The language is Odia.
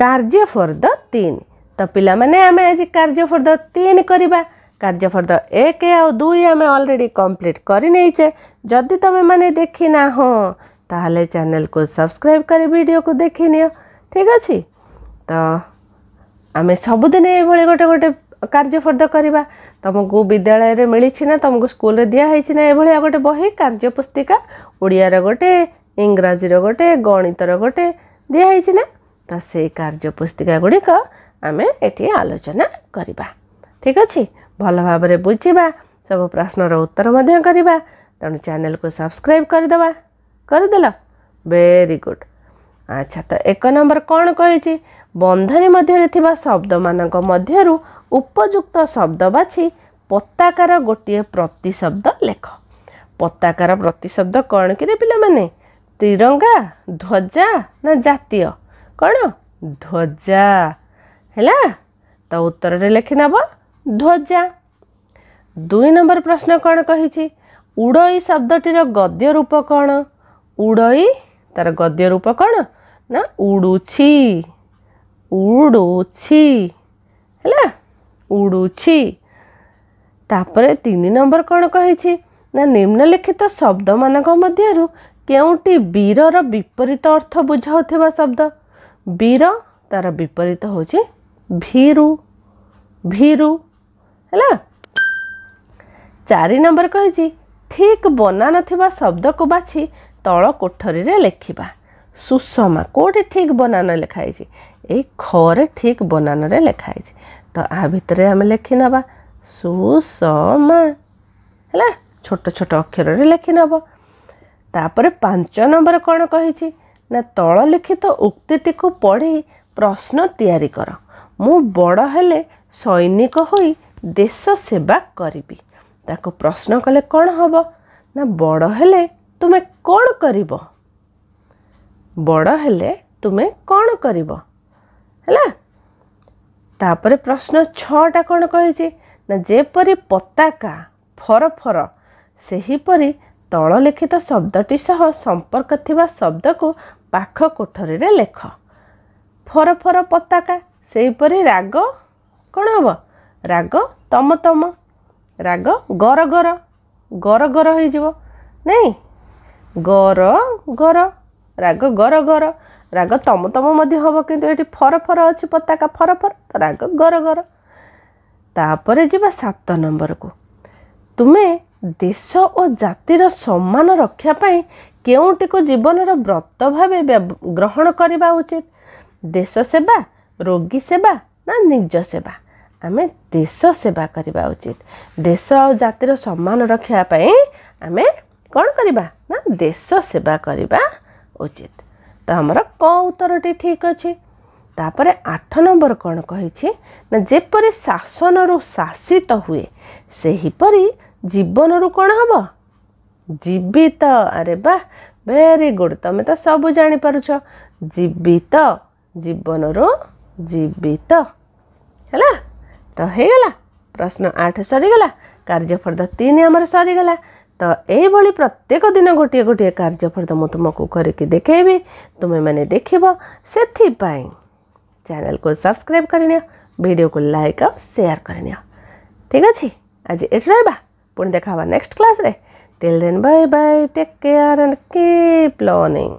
କାର୍ଯ୍ୟ ଫର୍ଦ୍ଦ ତିନି ତ ପିଲାମାନେ ଆମେ ଆଜି କାର୍ଯ୍ୟ ଫର୍ଦ୍ଦ ତିନି କରିବା କାର୍ଯ୍ୟ ଫର୍ଦ୍ଦ ଏକ ଆଉ ଦୁଇ ଆମେ ଅଲରେଡ଼ି କମ୍ପ୍ଲିଟ୍ କରିନେଇଛେ ଯଦି ତୁମେମାନେ ଦେଖିନା ହଁ ତାହେଲେ ଚ୍ୟାନେଲ୍କୁ ସବସ୍କ୍ରାଇବ୍ କରି ଭିଡ଼ିଓକୁ ଦେଖିନିଅ ଠିକ୍ ଅଛି ତ ଆମେ ସବୁଦିନ ଏଇଭଳି ଗୋଟେ ଗୋଟେ କାର୍ଯ୍ୟ ଫର୍ଦ୍ଦ କରିବା ତୁମକୁ ବିଦ୍ୟାଳୟରେ ମିଳିଛି ନା ତୁମକୁ ସ୍କୁଲରେ ଦିଆହେଇଛି ନା ଏଭଳିଆ ଗୋଟେ ବହି କାର୍ଯ୍ୟ ପୁସ୍ତିକା ଓଡ଼ିଆର ଗୋଟେ ଇଂରାଜୀର ଗୋଟେ ଗଣିତର ଗୋଟେ ଦିଆହେଇଛି ନା ତ ସେଇ କାର୍ଯ୍ୟ ପୁସ୍ତିକା ଗୁଡ଼ିକ ଆମେ ଏଠି ଆଲୋଚନା କରିବା ଠିକ୍ ଅଛି ଭଲ ଭାବରେ ବୁଝିବା ସବୁ ପ୍ରଶ୍ନର ଉତ୍ତର ମଧ୍ୟ କରିବା ତେଣୁ ଚ୍ୟାନେଲକୁ ସବସ୍କ୍ରାଇବ୍ କରିଦେବା କରିଦେଲ ଭେରି ଗୁଡ଼୍ ଆଚ୍ଛା ତ ଏକ ନମ୍ବର କ'ଣ କହିଛି ବନ୍ଧନୀ ମଧ୍ୟରେ ଥିବା ଶବ୍ଦମାନଙ୍କ ମଧ୍ୟରୁ ଉପଯୁକ୍ତ ଶବ୍ଦ ବାଛି ପତାକାର ଗୋଟିଏ ପ୍ରତିଶବ୍ଦ ଲେଖ ପତାକାର ପ୍ରତିଶବ୍ଦ କ'ଣ କିରେ ପିଲାମାନେ ତ୍ରିରଙ୍ଗା ଧ୍ୱଜା ନା ଜାତୀୟ କ'ଣ ଧ୍ୱଜା ହେଲା ତ ଉତ୍ତରରେ ଲେଖିନେବ ଧ୍ୱଜା ଦୁଇ ନମ୍ବର ପ୍ରଶ୍ନ କ'ଣ କହିଛି ଉଡ଼ଇ ଶବ୍ଦଟିର ଗଦ୍ୟ ରୂପ କ'ଣ ଉଡ଼ଇ ତା'ର ଗଦ୍ୟ ରୂପ କ'ଣ ନା ଉଡ଼ୁଛି ଉଡ଼ୁଛି ହେଲା ଉଡ଼ୁଛି ତାପରେ ତିନି ନମ୍ବର କ'ଣ କହିଛି ନା ନିମ୍ନଲିଖିତ ଶବ୍ଦମାନଙ୍କ ମଧ୍ୟରୁ କେଉଁଟି ବୀରର ବିପରୀତ ଅର୍ଥ ବୁଝାଉଥିବା ଶବ୍ଦ ବୀର ତାର ବିପରୀତ ହେଉଛି ଭିରୁ ଭିରୁ ହେଲା ଚାରି ନମ୍ବର କହିଛି ଠିକ୍ ବନା ନଥିବା ଶବ୍ଦକୁ ବାଛି ତଳ କୋଠରୀରେ ଲେଖିବା ସୁଷମା କେଉଁଠି ଠିକ୍ ବନାନ ଲେଖା ହେଇଛି ଏଇ ଖରେ ଠିକ୍ ବନାନରେ ଲେଖା ହେଇଛି ତ ଆ ଭିତରେ ଆମେ ଲେଖିନେବା ସୁଷମା ହେଲା ଛୋଟ ଛୋଟ ଅକ୍ଷରରେ ଲେଖିନେବ ତାପରେ ପାଞ୍ଚ ନମ୍ବର କ'ଣ କହିଛି ନା ତଳଲିଖିତ ଉକ୍ତିଟିକୁ ପଢ଼ି ପ୍ରଶ୍ନ ତିଆରି କର ମୁଁ ବଡ଼ ହେଲେ ସୈନିକ ହୋଇ ଦେଶ ସେବା କରିବି ତାକୁ ପ୍ରଶ୍ନ କଲେ କ'ଣ ହେବ ନା ବଡ଼ ହେଲେ ତୁମେ କ'ଣ କରିବ ବଡ଼ ହେଲେ ତୁମେ କ'ଣ କରିବ ହେଲା ତାପରେ ପ୍ରଶ୍ନ ଛଅଟା କ'ଣ କହିଛି ନା ଯେପରି ପତାକା ଫର ଫର ସେହିପରି ତଳଲିଖିତ ଶବ୍ଦଟି ସହ ସମ୍ପର୍କ ଥିବା ଶବ୍ଦକୁ ପାଖ କୋଠରୀରେ ଲେଖ ଫର ଫର ପତାକା ସେହିପରି ରାଗ କ'ଣ ହେବ ରାଗ ତମ ତମ ରାଗ ଗର ଗର ଗର ଗର ହେଇଯିବ ନାଇଁ ଗର ଗର ରାଗ ଗର ଗର ରାଗ ତମ ତମ ମଧ୍ୟ ହେବ କିନ୍ତୁ ଏଠି ଫର ଫର ଅଛି ପତାକା ଫର ଫର ରାଗ ଗର ଗର ତାପରେ ଯିବା ସାତ ନମ୍ବରକୁ ତୁମେ ଦେଶ ଓ ଜାତିର ସମ୍ମାନ ରକ୍ଷା ପାଇଁ କେଉଁଟିକୁ ଜୀବନର ବ୍ରତ ଭାବେ ଗ୍ରହଣ କରିବା ଉଚିତ ଦେଶ ସେବା ରୋଗୀ ସେବା ନା ନିଜ ସେବା ଆମେ ଦେଶ ସେବା କରିବା ଉଚିତ ଦେଶ ଆଉ ଜାତିର ସମ୍ମାନ ରଖିବା ପାଇଁ ଆମେ କ'ଣ କରିବା ନା ଦେଶ ସେବା କରିବା ଉଚିତ ତ ଆମର କ ଉତ୍ତରଟି ଠିକ୍ ଅଛି ତାପରେ ଆଠ ନମ୍ବର କ'ଣ କହିଛି ନା ଯେପରି ଶାସନରୁ ଶାସିତ ହୁଏ ସେହିପରି ଜୀବନରୁ କ'ଣ ହେବ ଜୀବିତ ଆରେ ବା ଭେରି ଗୁଡ଼୍ ତମେ ତ ସବୁ ଜାଣିପାରୁଛ ଜୀବିତ ଜୀବନରୁ ଜୀବିତ ହେଲା ତ ହେଇଗଲା ପ୍ରଶ୍ନ ଆଠ ସରିଗଲା କାର୍ଯ୍ୟଫର୍ଦ୍ଦ ତିନି ଆମର ସରିଗଲା ତ ଏଇଭଳି ପ୍ରତ୍ୟେକ ଦିନ ଗୋଟିଏ ଗୋଟିଏ କାର୍ଯ୍ୟଫର୍ଦ୍ଦ ମୁଁ ତୁମକୁ କରିକି ଦେଖେଇବି ତୁମେମାନେ ଦେଖିବ ସେଥିପାଇଁ ଚ୍ୟାନେଲ୍କୁ ସବସ୍କ୍ରାଇବ୍ କରିନିଅ ଭିଡ଼ିଓକୁ ଲାଇକ୍ ଆଉ ସେୟାର୍ କରିନିଅ ଠିକ୍ ଅଛି ଆଜି ଏଠି ରହିବା ପୁଣି ଦେଖା ହେବା ନେକ୍ସଟ କ୍ଲାସ୍ରେ Till then, bye bye, take care, and keep learning.